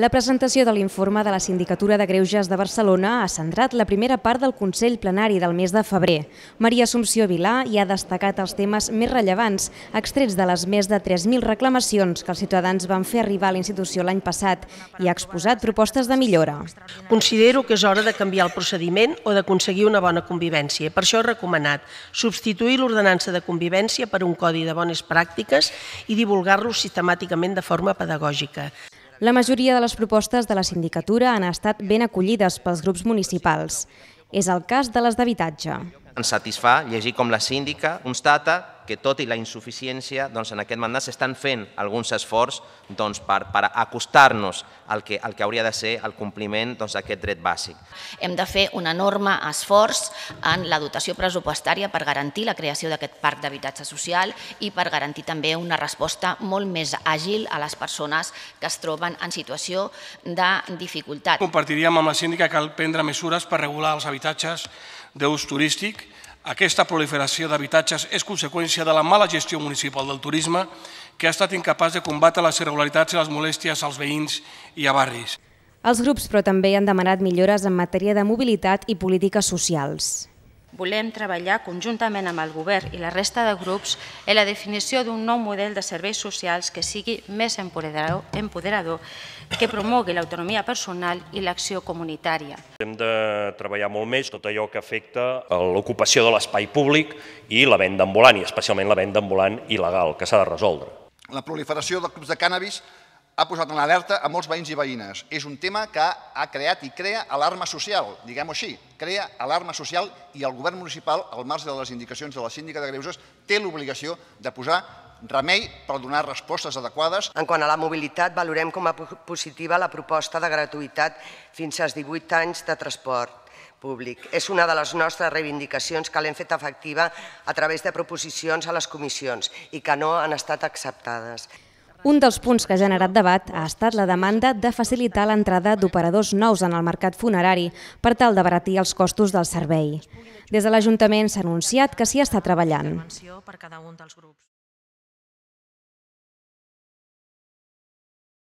La presentació de l'informe de la Sindicatura de Greuges de Barcelona ha centrat la primera part del Consell Plenari del mes de febrer. Maria Assumpció Vilà hi ha destacat els temes més rellevants, extrets de les més de 3.000 reclamacions que els ciutadans van fer arribar a la institució l'any passat i ha exposat propostes de millora. Considero que és hora de canviar el procediment o d'aconseguir una bona convivència. Per això he recomanat substituir l'ordenança de convivència per un codi de bones pràctiques i divulgar-lo sistemàticament de forma pedagògica. La majoria de les propostes de la sindicatura han estat ben acollides pels grups municipals. És el cas de les d'habitatge. Ens satisfà llegir com la síndica constata que tot i la insuficiència, doncs, en aquest mandat s'estan fent alguns esforç doncs, per, per acostar-nos al que, al que hauria de ser el compliment doncs, d'aquest doncs, dret bàsic. Hem de fer un enorme esforç en la dotació pressupostària per garantir la creació d'aquest parc d'habitatge social i per garantir també una resposta molt més àgil a les persones que es troben en situació de dificultat. Compartiríem amb la síndica que cal prendre mesures per regular els habitatges d'ús turístic aquesta proliferació d'habitatges és conseqüència de la mala gestió municipal del turisme que ha estat incapaç de combatre les irregularitats i les molèsties als veïns i a barris. Els grups, però, també han demanat millores en matèria de mobilitat i polítiques socials volem treballar conjuntament amb el govern i la resta de grups en la definició d'un nou model de serveis socials que sigui més empoderador, que promogui l'autonomia personal i l'acció comunitària. Hem de treballar molt més tot allò que afecta l'ocupació de l'espai públic i la venda ambulant, i especialment la venda ambulant il·legal, que s'ha de resoldre. La proliferació de clubs de cànnabis ha posat en alerta a molts veïns i veïnes. És un tema que ha creat i crea alarma social, diguem-ho així, crea alarma social i el govern municipal, al marge de les indicacions de la síndica de Greuses, té l'obligació de posar remei per donar respostes adequades. En quant a la mobilitat, valorem com a positiva la proposta de gratuïtat fins als 18 anys de transport públic. És una de les nostres reivindicacions que l'hem fet efectiva a través de proposicions a les comissions i que no han estat acceptades. Un dels punts que ha generat debat ha estat la demanda de facilitar l'entrada d'operadors nous en el mercat funerari per tal de baratir els costos del servei. Des de l'Ajuntament s'ha anunciat que s'hi està treballant.